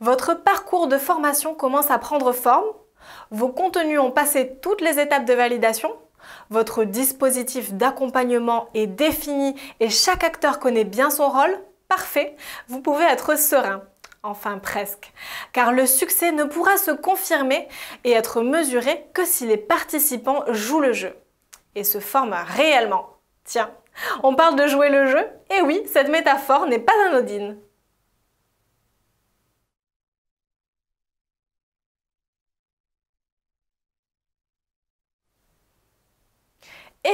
Votre parcours de formation commence à prendre forme, vos contenus ont passé toutes les étapes de validation, votre dispositif d'accompagnement est défini et chaque acteur connaît bien son rôle, parfait, vous pouvez être serein. Enfin presque. Car le succès ne pourra se confirmer et être mesuré que si les participants jouent le jeu et se forment réellement. Tiens, on parle de jouer le jeu Et eh oui, cette métaphore n'est pas anodine.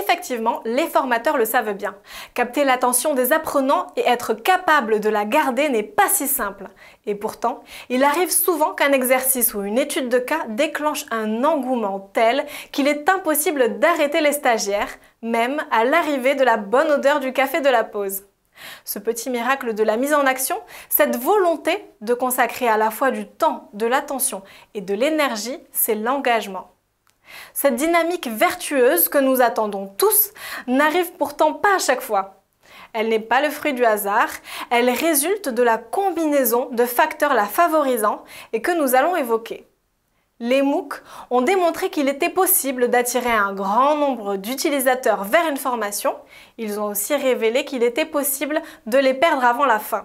Effectivement, les formateurs le savent bien. Capter l'attention des apprenants et être capable de la garder n'est pas si simple. Et pourtant, il arrive souvent qu'un exercice ou une étude de cas déclenche un engouement tel qu'il est impossible d'arrêter les stagiaires, même à l'arrivée de la bonne odeur du café de la pause. Ce petit miracle de la mise en action, cette volonté de consacrer à la fois du temps, de l'attention et de l'énergie, c'est l'engagement. Cette dynamique vertueuse que nous attendons tous n'arrive pourtant pas à chaque fois. Elle n'est pas le fruit du hasard, elle résulte de la combinaison de facteurs la favorisant et que nous allons évoquer. Les MOOC ont démontré qu'il était possible d'attirer un grand nombre d'utilisateurs vers une formation. Ils ont aussi révélé qu'il était possible de les perdre avant la fin.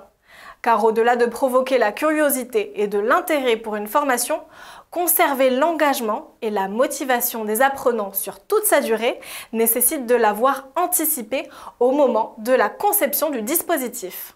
Car au-delà de provoquer la curiosité et de l'intérêt pour une formation, conserver l'engagement et la motivation des apprenants sur toute sa durée nécessite de l'avoir anticipé au moment de la conception du dispositif.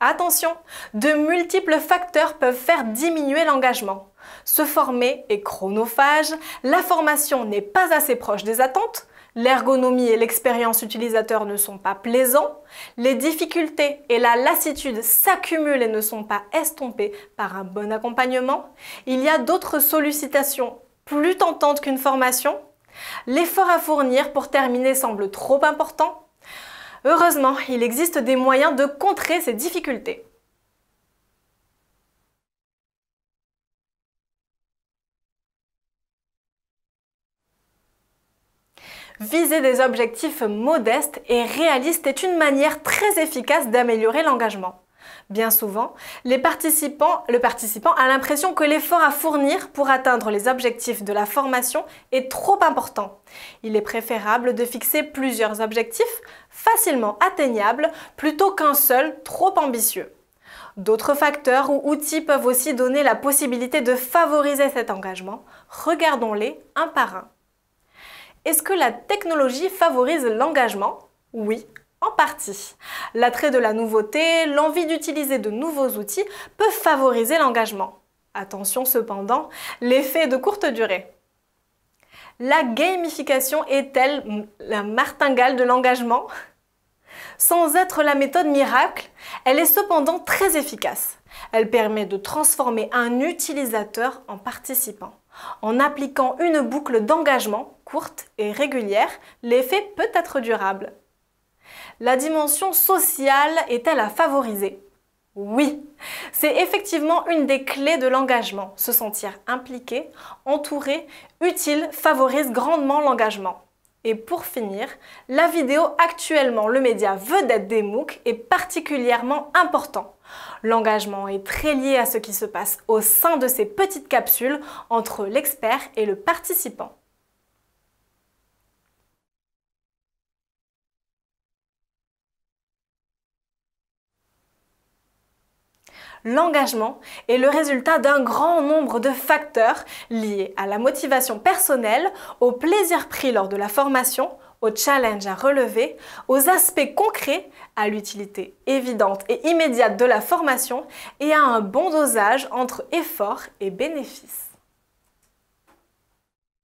Attention, de multiples facteurs peuvent faire diminuer l'engagement. Se former est chronophage, la formation n'est pas assez proche des attentes, l'ergonomie et l'expérience utilisateur ne sont pas plaisants, les difficultés et la lassitude s'accumulent et ne sont pas estompées par un bon accompagnement, il y a d'autres sollicitations plus tentantes qu'une formation, l'effort à fournir pour terminer semble trop important. Heureusement, il existe des moyens de contrer ces difficultés. Viser des objectifs modestes et réalistes est une manière très efficace d'améliorer l'engagement. Bien souvent, les participants, le participant a l'impression que l'effort à fournir pour atteindre les objectifs de la formation est trop important. Il est préférable de fixer plusieurs objectifs facilement atteignables plutôt qu'un seul trop ambitieux. D'autres facteurs ou outils peuvent aussi donner la possibilité de favoriser cet engagement. Regardons-les un par un. Est-ce que la technologie favorise l'engagement Oui, en partie. L'attrait de la nouveauté, l'envie d'utiliser de nouveaux outils peuvent favoriser l'engagement. Attention cependant, l'effet de courte durée. La gamification est-elle la martingale de l'engagement Sans être la méthode miracle, elle est cependant très efficace. Elle permet de transformer un utilisateur en participant en appliquant une boucle d'engagement courte et régulière, l'effet peut être durable. La dimension sociale est-elle à favoriser Oui, c'est effectivement une des clés de l'engagement. Se sentir impliqué, entouré, utile favorise grandement l'engagement. Et pour finir, la vidéo actuellement le média vedette des MOOC est particulièrement important. L'engagement est très lié à ce qui se passe au sein de ces petites capsules entre l'expert et le participant. l'engagement est le résultat d'un grand nombre de facteurs liés à la motivation personnelle, au plaisir pris lors de la formation, aux challenges à relever, aux aspects concrets, à l'utilité évidente et immédiate de la formation et à un bon dosage entre effort et bénéfice.